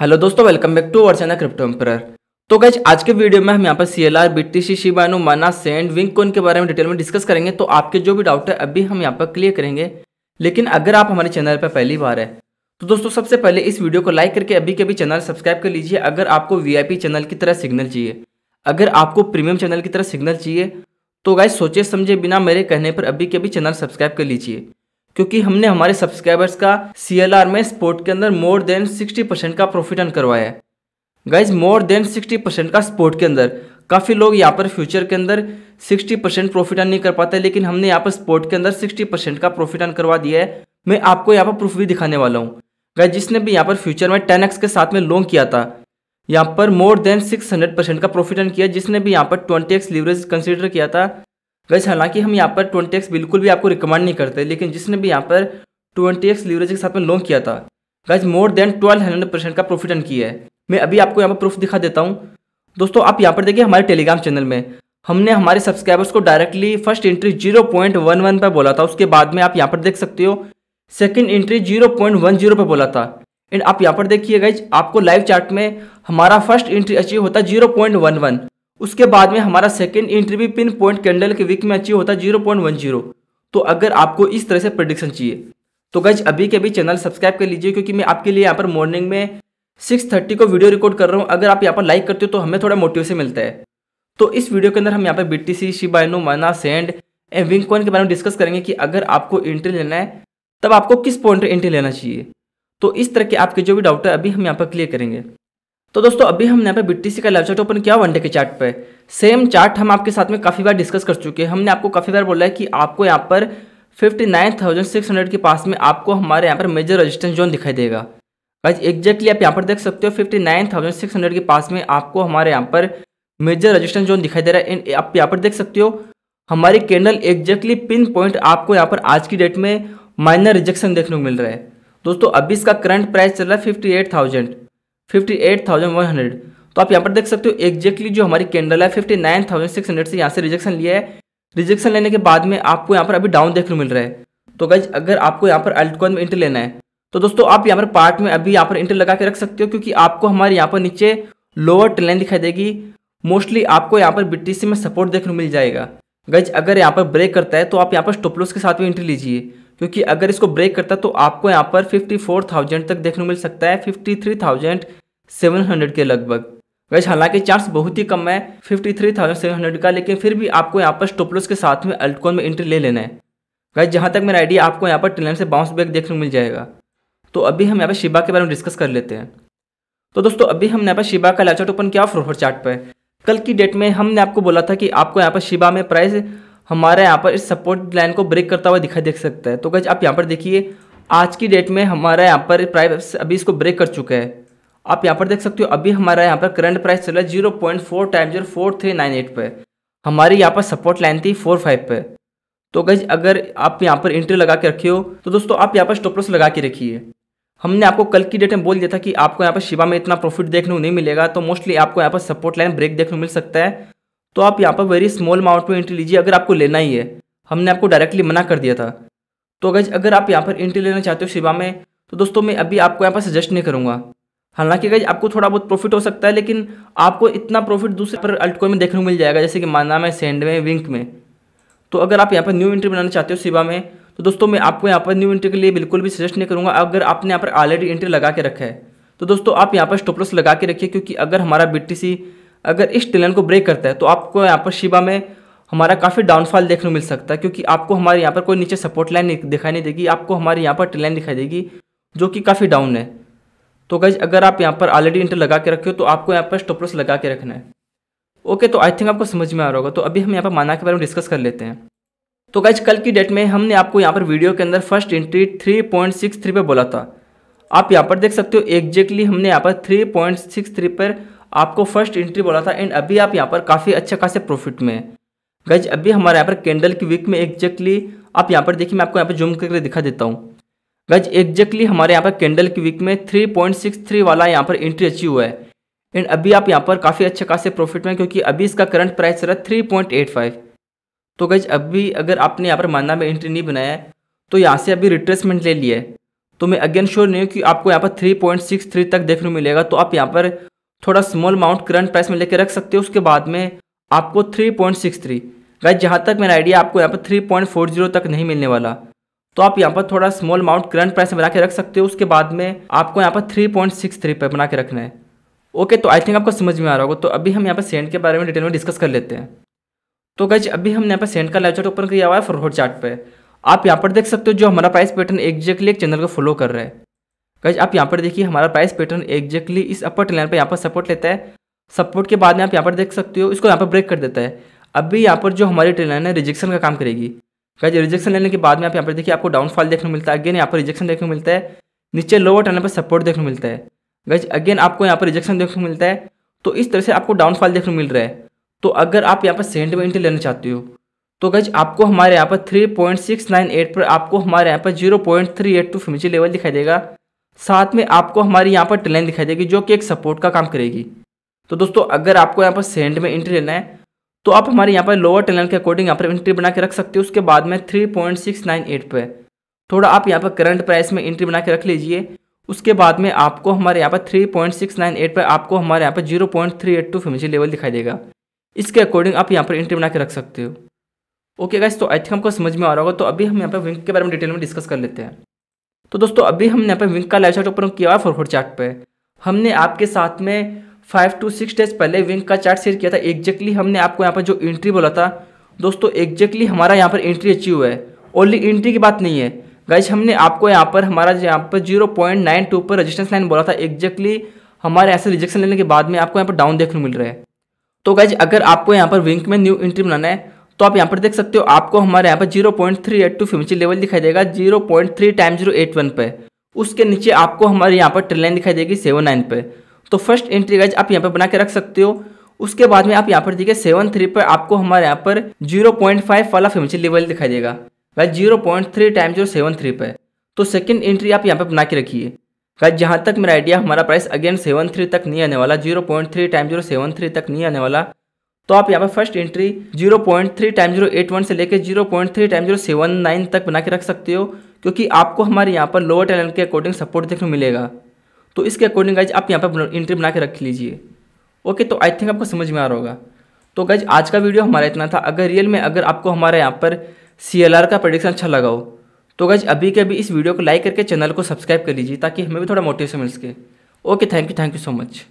hello दोस्तों welcome back to channel crypto एम्पर तो गैज आज के वीडियो में हम यहाँ पर C L R B T C Shiba Inu Mana Sand wing कोन के बारे में डिटेल में डिस्कस करेंगे तो आपके जो भी डाउट है अभी हम यहाँ पर क्लियर करेंगे लेकिन अगर आप हमारे चैनल पर पहली बार है तो दोस्तों सबसे पहले इस वीडियो को लाइक करके अभी के अभी चैनल सब्सक्राइब कर लीजिए अगर आपको वी चैनल की तरह सिग्नल चाहिए अगर आपको प्रीमियम चैनल की तरह सिग्नल चाहिए तो गाइज सोचे समझे बिना मेरे कहने पर अभी के अभी चैनल सब्सक्राइब कर लीजिए क्योंकि हमने हमारे सब्सक्राइबर्स का सी में स्पोर्ट के अंदर मोर देन 60 परसेंट का प्रॉफिट अर्न करवाया है गाइज मोर देन 60 परसेंट का स्पोर्ट के अंदर काफ़ी लोग यहाँ पर फ्यूचर के अंदर 60 परसेंट प्रॉफिट अर्न नहीं कर पाते लेकिन हमने यहाँ पर स्पोर्ट के अंदर 60 परसेंट का प्रॉफिट अर्न करवा दिया है मैं आपको यहाँ पर प्रूफ भी दिखाने वाला हूँ गाइज जिसने भी यहाँ पर फ्यूचर में टेन के साथ में लॉन्ग किया था यहाँ पर मोर देन 600 परसेंट का प्रॉफिट अर्न किया जिसने भी यहाँ पर ट्वेंटी एक्स कंसिडर किया था वैसे हालांकि हम यहाँ पर एक्स बिल्कुल भी आपको रिकमेंड नहीं करते लेकिन जिसने भी यहाँ पर ट्वेंटी लीवरेज के साथ में लॉन्ग किया था guys more than twelve hundred percent का प्रॉफिट अर्न किया है मैं अभी आपको यहाँ पर प्रूफ दिखा देता हूँ दोस्तों आप यहाँ पर देखिए हमारे टेलीग्राम चैनल में हमने हमारे सब्सक्राइबर्स को directly first entry zero point one one पर बोला था उसके बाद में आप यहाँ पर देख सकते हो second entry zero point one zero पर बोला था एंड आप यहाँ पर देखिए गाइज आपको लाइव चार्ट में हमारा फर्स्ट एंट्री अचीव होता है जीरो पॉइंट वन वन उसके बाद में हमारा second interview pin point candle के वीक में अचीव होता है जीरो पॉइंट वन जीरो तो अगर आपको इस तरह से प्रडिक्शन चाहिए तो गज अभी के अभी चैनल सब्सक्राइब कर लीजिए क्योंकि मैं आपके लिए यहाँ पर मॉर्निंग में सिक्स थर्टी को वीडियो रिकॉर्ड कर रहा हूँ अगर आप यहाँ पर लाइक करते हो तो हमें थोड़ा मोटिवेशन मिलता है तो इस वीडियो के अंदर हम यहाँ पर B T C Shiba Inu Mana Sand and win coin के बारे में डिस्कस करेंगे कि अगर आपको एंट्री लेना है तब आपको किस पॉइंट पर एंट्री लेना चाहिए तो इस तरह के आपके जो भी डाउट है अभी हम यहाँ पर क्लियर करेंगे तो दोस्तों अभी हमने यहाँ पे बी का चार्ट ओपन किया वनडे के चार्ट पे सेम चार्ट हम आपके साथ में काफ़ी बार डिस्कस कर चुके हैं हमने आपको काफ़ी बार बोला है कि आपको यहाँ पर 59,600 के पास में आपको हमारे यहाँ पर मेजर रेजिस्टेंस जोन दिखाई देगा गाइज एग्जैक्टली आप यहाँ पर देख सकते हो फिफ्टी के पास में आपको हमारे यहाँ पर मेजर रजिस्टेंस जोन दिखाई दे रहा है एंड आप यहाँ पर देख सकते हो हमारी कैंडल एग्जैक्टली पिन पॉइंट आपको यहाँ पर आज की डेट में माइनर रिजेक्शन देखने को मिल रहा है दोस्तों अभी इसका करंट प्राइस चल रहा है फिफ्टी 58,100 तो आप यहाँ पर देख सकते हो एग्जैक्टली जो हमारी कैंडल है 59,600 से यहाँ से रिजेक्शन लिया है रिजेक्शन लेने के बाद में आपको यहाँ पर अभी डाउन देखने को मिल रहा है तो गज अगर आपको यहाँ पर अल्टकॉन में इंटर लेना है तो दोस्तों आप यहाँ पर पार्ट में अभी यहाँ पर इंटर लगा के रख सकते हो क्योंकि आपको हमारे यहाँ पर नीचे लोअर ट्रेन दिखाई देगी मोस्टली आपको यहाँ पर बीटीसी में सपोर्ट देखने को मिल जाएगा गज अगर यहाँ पर ब्रेक करता है तो आप यहाँ पर स्टोपलोस के साथ में इंटर लीजिए क्योंकि अगर इसको ब्रेक करता तो आपको यहाँ पर 54,000 तक देखने को मिल सकता है 53,700 के लगभग वैसे हालांकि चार्ज बहुत ही कम है 53,700 का लेकिन फिर भी आपको यहाँ पर स्टोपलस के साथ में अल्टकॉन में एंट्री ले लेना है वैसे जहाँ तक मेरा आइडिया आपको यहाँ पर ट्रेन से बाउंस बैक देखने को मिल जाएगा तो अभी हम यहाँ पर शिबा के बारे में डिस्कस कर लेते हैं तो दोस्तों अभी हमने यहाँ पर शिबा का लाचार्ट ओपन किया फ्रोफर चार्ट कल की डेट में हमने आपको बोला था कि आपको यहाँ पर शिबा में प्राइस हमारे यहाँ पर इस सपोर्ट लाइन को ब्रेक करता हुआ दिखाई देख सकता है तो गज आप यहाँ पर देखिए आज की डेट में हमारा यहाँ पर प्राइस अभी इसको ब्रेक कर चुका है आप यहाँ पर देख सकते हो अभी हमारा यहाँ पर करंट प्राइस चल रहा है zero point four time zero four three nine eight पर हमारी यहाँ पर सपोर्ट लाइन थी फोर फाइव पर तो गज अगर आप यहाँ पर एंट्री लगा के रखे हो तो दोस्तों आप यहाँ पर स्टॉप लॉस लगा के रखिए हमने आपको कल की डेट में बोल दिया था कि आपको यहाँ पर शिवा में इतना प्रॉफिट देखने को नहीं मिलेगा तो मोस्टली आपको यहाँ पर सपोर्ट लाइन ब्रेक देखने को मिल सकता है तो आप यहाँ पर वेरी स्मॉल अमाउंट में एंट्री लीजिए अगर आपको लेना ही है हमने आपको डायरेक्टली मना कर दिया था तो अगर अगर आप यहाँ पर इंट्री लेना चाहते हो शिवा में तो दोस्तों मैं अभी आपको यहाँ पर सजेस्ट नहीं करूँगा हालांकि अगर आपको थोड़ा बहुत प्रॉफिट हो सकता है लेकिन आपको इतना प्रॉफिट दूसरे पर अल्टकोइन में देखने को मिल जाएगा जैसे कि माना में सेंड में विंक में तो अगर आप यहाँ पर न्यू इंट्री बनाना चाहते हो शिवा में तो दोस्तों मैं आपको यहाँ पर न्यू इंट्री के लिए बिल्कुल भी सजेस्ट नहीं करूँगा अगर आपने यहाँ पर ऑलरेडी इंट्री लगा के रखा है तो दोस्तों आप यहाँ पर स्टोपलस लगा के रखिए क्योंकि अगर हमारा बी अगर इस ट्रेन को ब्रेक करता है तो आपको यहाँ पर शिबा में हमारा काफ़ी डाउनफॉल देखने को मिल सकता है क्योंकि आपको हमारे यहाँ पर कोई नीचे सपोर्ट लाइन दिखाई नहीं देगी आपको हमारे यहाँ पर ट्रेन दिखाई देगी जो कि काफ़ी डाउन है तो गज अगर आप यहाँ पर ऑलरेडी इंटर लगा के रखे हो तो आपको यहाँ पर स्टोप्रोस लगा के रखना है ओके तो आई थिंक आपको समझ में आ रहा होगा तो अभी हम यहाँ पर माना के बारे में डिस्कस कर लेते हैं तो गज कल की डेट में हमने आपको यहाँ पर वीडियो के अंदर first entry three point six three पर बोला था आप यहाँ पर देख सकते हो एग्जैक्टली हमने यहाँ पर थ्री पॉइंट सिक्स थ्री पर आपको फर्स्ट एंट्री बोला था एंड अभी आप यहाँ पर काफ़ी अच्छे खासे प्रॉफिट में है गज अभी हमारे यहाँ पर कैंडल की वीक में एग्जैक्टली आप यहाँ पर देखिए मैं आपको यहाँ पर जूम करके दिखा देता हूँ गज एग्जैक्टली हमारे यहाँ पर कैंडल की वीक में थ्री वाला यहाँ पर एंट्री अचीव हुआ है एंड अभी आप यहाँ पर काफ़ी अच्छे खासे प्रॉफिट में क्योंकि अभी इसका करंट प्राइस रहा थ्री पॉइंट एट फाइव तो गज अभी अगर आपने यहाँ पर मानना में एंट्री नहीं बनाया है तो यहाँ से अभी रिट्रेसमेंट ले लिया है तो मैं अगेन श्योर नहीं हूँ कि आपको यहाँ पर थ्री पॉइंट सिक्स थ्री तक देखने को मिलेगा तो आप यहाँ पर थोड़ा स्मॉल अमाउंट करंट प्राइस में लेकर रख सकते हो उसके बाद में आपको 3.63 पॉइंट सिक्स थ्री गाइज जहाँ तक मेरा आइडिया आपको यहाँ पर 3.40 तक नहीं मिलने वाला तो आप यहाँ पर थोड़ा स्मॉल अमाउंट करंट प्राइस में बना के रख सकते हो उसके बाद में आपको यहाँ पर 3.63 पर बना के रखना है ओके तो आई थिंक आपको समझ में आ रहा होगा तो अभी हम यहाँ पर सेंड के बारे में डिटेल में डिस्कस कर लेते हैं तो गाइज अभी हमने यहाँ पर सेंड का लाइव चार्ट ओपन किया हुआ है फॉरवर्ड चार्ट पर आप यहाँ पर देख सकते हो जो हमारा प्राइस पैटर्न एक्जैक्टली एक चैनल को फॉलो कर रहा है गाइज आप यहाँ पर देखिए हमारा प्राइस पैटर्न एक्जैक्टली इस अपर लाइन पर यहाँ पर सपोर्ट लेता है सपोर्ट के बाद में आप यहाँ पर देख सकते हो इसको यहाँ पर ब्रेक कर देता है अभी यहाँ पर जो हमारी ट्रेन लाइन है रिजेक्शन का काम करेगी गाइज रिजेक्शन लेने के बाद में आप यहाँ पर देखिए आपको डाउनफॉल देखने को मिलता है अगेन यहाँ पर रिजेक्शन देखने को मिलता है नीचे लोअर टनल पर सपोर्ट देखने को मिलता है गाइज अगेन आपको यहाँ पर रिजेक्शन देखने को मिलता है तो इस तरह से आपको डाउनफॉल देखने को मिल रहा है तो अगर आप यहाँ पर सेंट में एंट्री लेना चाहते हो तो गज आपको हमारे यहाँ पर 3.698 पर आपको हमारे यहाँ पर 0.382 फिनिशिंग लेवल दिखाई देगा साथ में आपको हमारी यहाँ पर टेलाइन दिखाई देगी जो कि एक सपोर्ट का काम करेगी तो दोस्तों अगर आपको यहाँ पर सेंड में एंट्री लेना है तो आप हमारे यहाँ पर लोअर टेलन के अकॉर्डिंग यहाँ पर एंट्री बना के रख सकते हो उसके बाद में three point six nine eight पर थोड़ा आप यहाँ पर करंट प्राइस में एंट्री बना के रख लीजिए उसके बाद में आपको हमारे यहाँ पर three point six nine eight पर आपको हमारे यहाँ पर zero point three eight two finishing level दिखाई देगा इसके अकॉर्डिंग आप यहाँ पर एंट्री बना के रख सकते हो ओके गाइस तो आई थिंक हमको समझ में आ रहा होगा तो अभी हम यहाँ पर विंक के बारे में डिटेल में डिस्कस कर लेते हैं तो दोस्तों अभी हमने यहाँ पर विंग का लाइव चार्ट ओपन किया हुआ फॉरवर्ड चार्ट पे हमने आपके साथ में फाइव टू सिक्स डेज पहले विंग का चार्ट शेयर किया था एक्जैक्टली हमने आपको यहाँ पर जो एंट्री बोला था दोस्तों एक्जैक्टली हमारा यहाँ पर एंट्री अचीव है ओनली एंट्री की बात नहीं है गाइज हमने आपको यहाँ पर हमारा यहाँ पर जीरो पॉइंट नाइन टू पर रजिस्टेंस लाइन बोला था एक्जैक्टली हमारे ऐसे रिजेक्शन लेने के बाद में आपको यहाँ पर डाउन देखने मिल रहा है तो गाइज अगर आपको यहाँ पर विंक में न्यू एंट्री बनाना है तो आप यहाँ पर देख सकते हो आपको हमारे यहाँ पर zero point three eight two फिमची लेवल दिखाई देगा zero point three time zero eight one पे उसके नीचे आपको हमारे यहाँ पर ट्रेन लाइन दिखाई देगी सेवन नाइन पे तो फर्स्ट एंट्री गाइज आप यहाँ पर बना के रख सकते हो उसके बाद में आप यहाँ पर देखिए सेवन थ्री पर आपको हमारे यहाँ पर जीरो पॉइंट फाइव वाला फिमची लेवल दिखाई देगा guys zero point three time zero seven three पे तो सेकेंड एंट्री आप यहाँ पर बना के रखिए गाइज जहाँ तक मेरा आइडिया हमारा प्राइस अगेन सेवन थ्री तक नहीं आने वाला zero point three time zero seven three तक नहीं आने वाला तो आप यहाँ पे first entry 0.3 time zero eight one से लेकर 0.3 टाइम जीरो सेवन नाइन तक बना के रख सकते हो क्योंकि आपको हमारे यहाँ पर लोअर टैलेंट के अकॉर्डिंग सपोर्ट देखने को मिलेगा तो इसके अकॉर्डिंग गाइज आप यहाँ पर एंट्री बना के रख लीजिए ओके तो आई थिंक आपको समझ में आ रहा होगा तो गाइज आज का वीडियो हमारा इतना था अगर रियल में अगर आपको हमारे यहाँ पर सी का प्रोडिक्शन अच्छा लगा हो तो गाइज अभी के अभी इस वीडियो को लाइक करके चैनल को सब्सक्राइब कर लीजिए ताकि हमें भी थोड़ा मोटिवेशन मिल सके okay thank you thank you so much